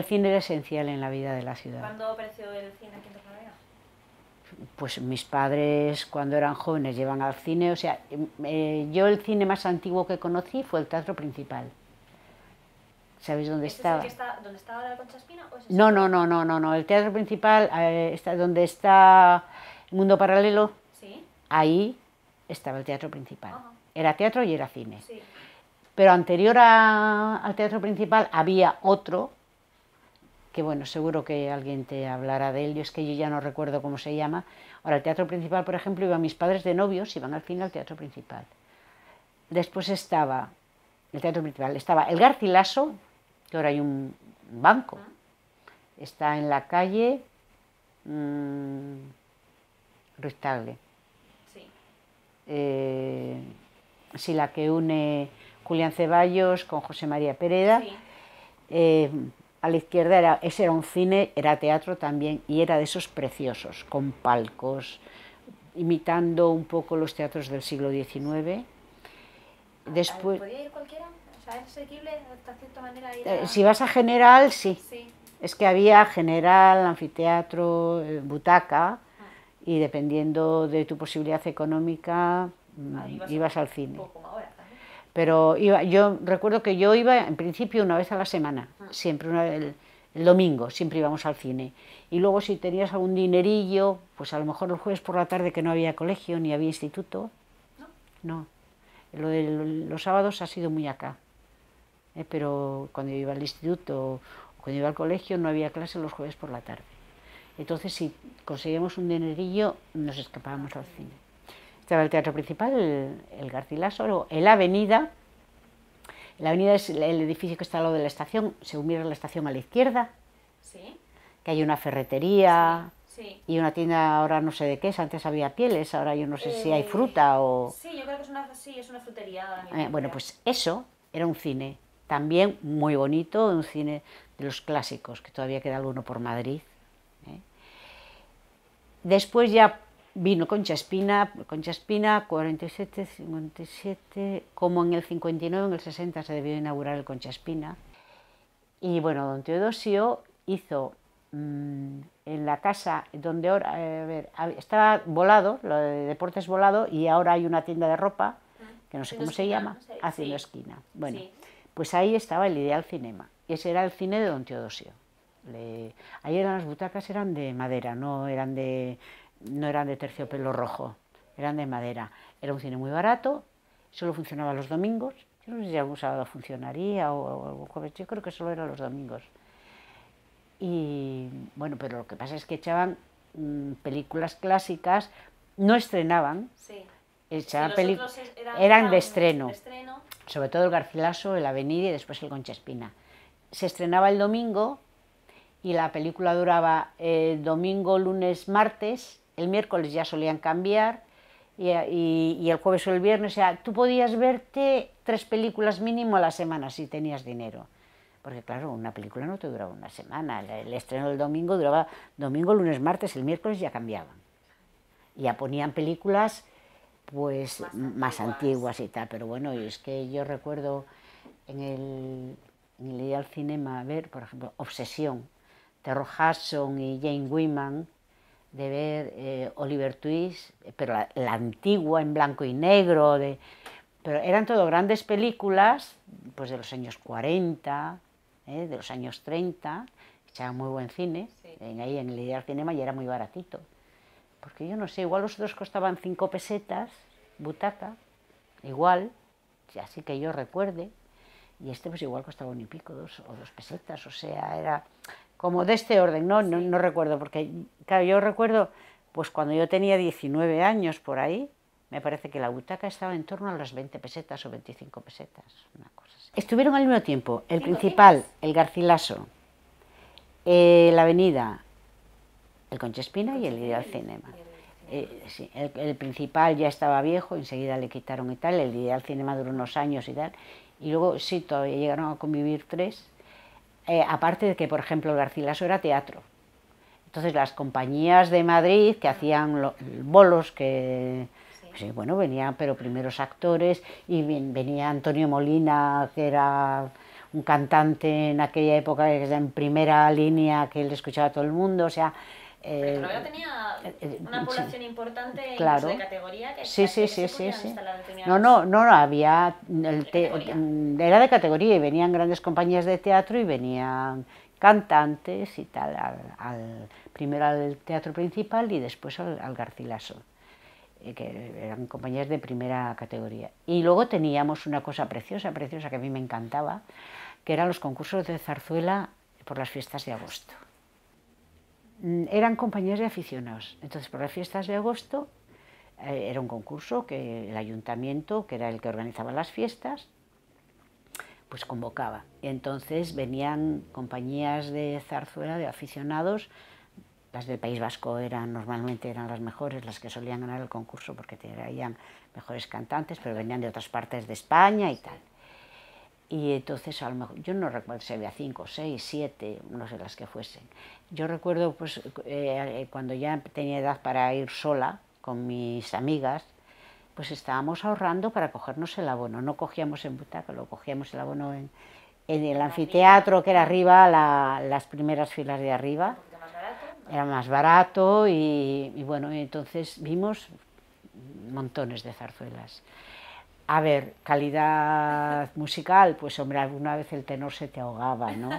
el cine era esencial en la vida de la ciudad. ¿Cuándo apareció el cine aquí en Torrelavega? Pues mis padres cuando eran jóvenes llevan al cine, o sea, em, eh, yo el cine más antiguo que conocí fue el teatro principal. ¿Sabéis dónde estaba? ¿Dónde estaba la Concha Espina? no, no, no, no, no, no, el teatro principal, eh, está donde está Mundo Paralelo, ahí estaba el teatro principal. Era teatro y era cine. Pero anterior al teatro principal había otro que bueno, seguro que alguien te hablará de él, yo es que yo ya no recuerdo cómo se llama. Ahora, el teatro principal, por ejemplo, iban mis padres de novios, y van al fin al teatro principal. Después estaba, el teatro principal, estaba el Garcilaso, que ahora hay un banco, está en la calle mmm, Sí. Eh, sí, la que une Julián Ceballos con José María Pereda. Eh, a la izquierda era, ese era un cine, era teatro también y era de esos preciosos, con palcos, imitando un poco los teatros del siglo XIX. Después, ir cualquiera? O sea, ¿Es asequible de cierta manera? Eh, si vas a General, sí. Es que había General, anfiteatro, eh, butaca, ah. y dependiendo de tu posibilidad económica, ah, mm, ibas, al cine. Pero iba, yo recuerdo que yo iba en principio una vez a la semana, ah. siempre una, el, domingo, siempre íbamos al cine. Y luego si tenías algún dinerillo, pues a lo mejor los jueves por la tarde que no había colegio ni había instituto. No. no. Lo de los sábados ha sido muy acá. ¿eh? pero cuando yo iba al instituto o cuando iba al colegio no había clase los jueves por la tarde. Entonces si conseguíamos un dinerillo nos escapábamos al cine estaba el Teatro Principal, el, Garcilaso, el Avenida. La avenida es el edificio que está al lado de la estación, se a la estación a la izquierda, que hay una ferretería, Y una tienda ahora no sé de qué es, antes había pieles, ahora yo no sé si hay eh, fruta o... Sí, yo creo que es una, frutería. Eh, bueno, pues eso era un cine, también muy bonito, un cine de los clásicos, que todavía queda alguno por Madrid. ¿eh? Después ya vino Concha Espina, Concha 47, 57, como en el 59, en el 60 se debió inaugurar el Concha Espina. Y bueno, don Teodosio hizo mm, en la casa donde ahora, eh, a ver, estaba volado, lo de deportes volado, y ahora hay una tienda de ropa, que no sé cómo se llama, haciendo esquina. Bueno, pues ahí estaba el ideal cinema. Ese era el cine de don Teodosio. Ahí eran las butacas eran de madera, no eran de no eran de terciopelo rojo, eran de madera. Era un cine muy barato, solo funcionaba los domingos. Yo no sé si algún sábado funcionaría o, algún jueves, yo creo que solo era los domingos. Y bueno, pero lo que pasa es que echaban mm, películas clásicas, no estrenaban, eran, de, estreno, sobre todo el Garcilaso, el Avenida y después el Espina Se estrenaba el domingo y la película duraba eh, domingo, lunes, martes, el miércoles ya solían cambiar y, el jueves o el viernes, o sea, tú podías verte tres películas mínimo a la semana si tenías dinero. Porque claro, una película no te duraba una semana, el, estreno del domingo duraba domingo, lunes, martes, el miércoles ya cambiaban. Ya ponían películas pues más antiguas. y tal, pero bueno, es que yo recuerdo en el, en el Cinema a ver, por ejemplo, Obsesión, Terror Hudson y Jane Wyman, de ver eh, Oliver Twist, eh, pero la, antigua en blanco y negro, de, pero eran todo grandes películas pues de los años 40, eh, de los años 30, echaban muy buen cine, en, ahí en el Ideal Cinema y era muy baratito, porque yo no sé, igual los otros costaban cinco pesetas, butaca, igual, así que yo recuerde, y este pues igual costaba un y pico, dos o dos pesetas, o sea, era como de este orden, ¿no? No, recuerdo, porque claro, yo recuerdo, pues cuando yo tenía 19 años por ahí, me parece que la butaca estaba en torno a las 20 pesetas o 25 pesetas, una cosa así. Estuvieron al mismo tiempo el principal, el Garcilaso, eh, la avenida, el Conchespina y el Ideal Cinema. Eh, el, el, principal ya estaba viejo, enseguida le quitaron y tal, el Ideal Cinema duró unos años y tal, y luego sí, todavía llegaron a convivir tres, eh, aparte de que, por ejemplo, Garcilaso era teatro. Entonces las compañías de Madrid que hacían los bolos, que pues, eh, bueno, venían pero primeros actores y venía Antonio Molina, que era un cantante en aquella época que era en primera línea, que él escuchaba a todo el mundo, o sea, pero eh, tenía eh, eh, una población importante claro. de categoría que sí, sí, sí, sí, sí. No, no, no, había mm, era de categoría y venían grandes compañías de teatro y venían cantantes y tal, al, primero al teatro principal y después al Garcilaso, que eran compañías de primera categoría. Y luego teníamos una cosa preciosa, preciosa, que a mí me encantaba, que eran los concursos de zarzuela por las fiestas de agosto. Mm, eran compañías de aficionados. Entonces, por las fiestas de agosto, eh, era un concurso que el ayuntamiento, que era el que organizaba las fiestas, pues convocaba. Y entonces venían compañías de zarzuela, de aficionados, las del País Vasco eran normalmente eran las mejores, las que solían ganar el concurso porque tenían mejores cantantes, pero venían de otras partes de España y tal. Y entonces, a lo mejor, yo no recuerdo si había cinco, seis, siete, no sé las que fuesen. Yo recuerdo, pues, eh, eh, cuando ya tenía edad para ir sola con mis amigas, pues estábamos ahorrando para cogernos el abono. No cogíamos en butaca, lo cogíamos el abono en, el anfiteatro, que era arriba, las primeras filas de arriba. Era más barato y, y bueno, entonces vimos montones de zarzuelas. A ver, calidad musical, pues hombre, alguna vez el tenor se te ahogaba, ¿no?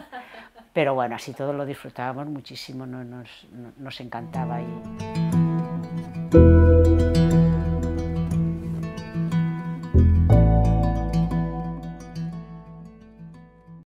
Pero bueno, así todos lo disfrutábamos muchísimo, nos, nos, encantaba. Y...